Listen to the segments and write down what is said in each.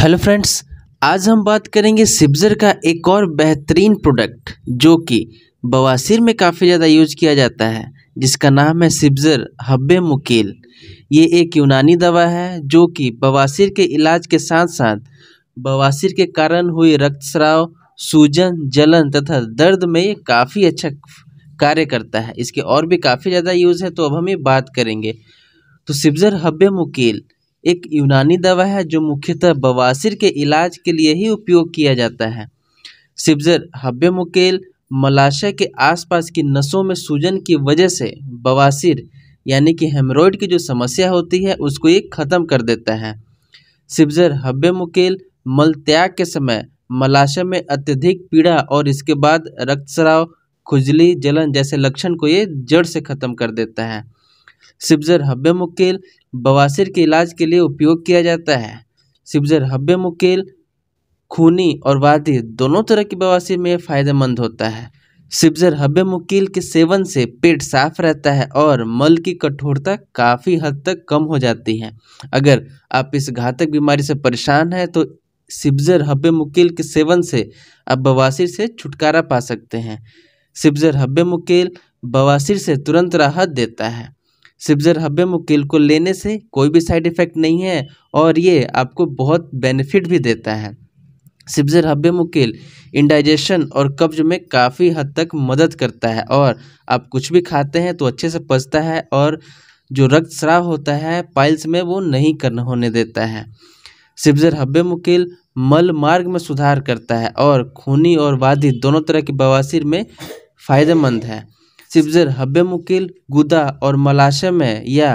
hello friends आज हम बात करेंगे सिब्जर का एक और बेहतरीन प्रोडक्ट जो कि बवासीर में काफ़ी ज़्यादा यूज किया जाता है जिसका नाम है सिब्जर हब्बे मुकील ये एक यूनानी दवा है जो कि बवासीर के इलाज के साथ साथ बवासीर के कारण हुए रक्तस्राव सूजन जलन तथा दर्द में ये काफ़ी अच्छा कार्य करता है इसके और भी काफ़ी ज़्यादा यूज़ है तो अब हम ये बात करेंगे तो सिब्जर हब्बे मुकील एक यूनानी दवा है जो मुख्यतः बवासीर के इलाज के लिए ही उपयोग किया जाता है सिब्जर हब्बे मुकेल मलाशय के आसपास की नसों में सूजन की वजह से बवासीर यानी कि हेमरोइड की जो समस्या होती है उसको ये ख़त्म कर देता है सिब्जर हब्बे मुकेल मल त्याग के समय मलाशय में अत्यधिक पीड़ा और इसके बाद रक्तस्राव खुजली जलन जैसे लक्षण को ये जड़ से ख़त्म कर देता है सिब्जर हब्बे मुकेल बवासीर के इलाज के लिए उपयोग किया जाता है सिबजर हब्बे मुकेल खूनी और वादी दोनों तरह की बवासीर में फ़ायदेमंद होता है सिबजर हब्बे मुकेल के सेवन से पेट साफ रहता है और मल की कठोरता काफ़ी हद तक कम हो जाती है अगर आप इस घातक बीमारी से परेशान हैं तो सिबजर हब्बे मुकेल के सेवन से आप बवासीर से छुटकारा पा सकते हैं सिबजर हब्बे मुकेल बवासीर से तुरंत राहत देता है सिब्जर हब्बे मुकील को लेने से कोई भी साइड इफ़ेक्ट नहीं है और ये आपको बहुत बेनिफिट भी देता है सिब्जर हब्बे मुकील इंडाइजेशन और कब्ज में काफ़ी हद तक मदद करता है और आप कुछ भी खाते हैं तो अच्छे से पचता है और जो रक्त स्राव होता है पाइल्स में वो नहीं करना होने देता है सिब्जर हब्बे मुकील मल मार्ग में सुधार करता है और खूनी और वादी दोनों तरह की बवासीर में फ़ायदेमंद है सिब्ज़र हब्बेमुकिल गुदा और मलाशय में या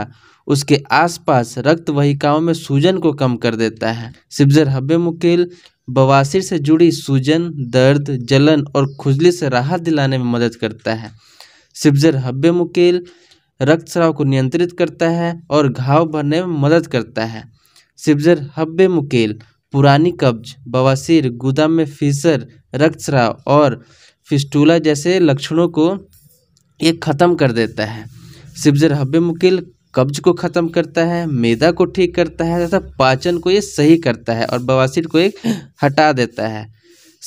उसके आसपास रक्त वहिकाओं में सूजन को कम कर देता है सिब्ज़र हब्बेमुकिल बवासीर से जुड़ी सूजन दर्द जलन और खुजली से राहत दिलाने में मदद करता है सिब्ज़र हब्बेमुकिल रक्तस्राव को नियंत्रित करता है और घाव भरने में मदद करता है सिब्ज़र मुकेल पुरानी कब्ज बवासीर गुदा में फीसर रक्तस्राव और फिस्टूला जैसे लक्षणों को ये ख़त्म कर देता है सिब्ज़र हब्बे मुकिल कब्ज को ख़त्म करता है मैदा को ठीक करता है तथा पाचन को ये सही करता है और बवासीर को एक हटा देता है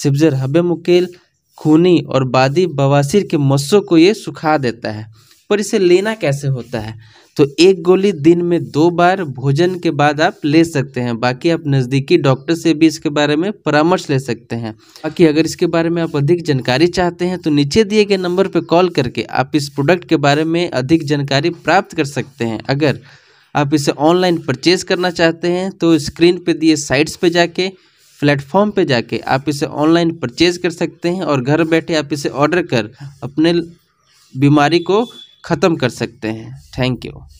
सिब्ज़र हब्बे मुकिल खूनी और बादी बवासीर के मस्सों को ये सुखा देता है पर इसे लेना कैसे होता है तो एक गोली दिन में दो बार भोजन के बाद आप ले सकते हैं बाकी आप नज़दीकी डॉक्टर से भी इसके बारे में परामर्श ले सकते हैं बाकी अगर इसके बारे में आप अधिक जानकारी चाहते हैं तो नीचे दिए गए नंबर पर कॉल करके आप इस प्रोडक्ट के बारे में अधिक जानकारी प्राप्त कर सकते हैं अगर आप इसे ऑनलाइन परचेज करना चाहते हैं तो स्क्रीन पर दिए साइट्स पर जाके प्लेटफॉर्म पे जाके आप इसे ऑनलाइन परचेज कर सकते हैं और घर बैठे आप इसे ऑर्डर कर अपने बीमारी को ख़त्म कर सकते हैं थैंक यू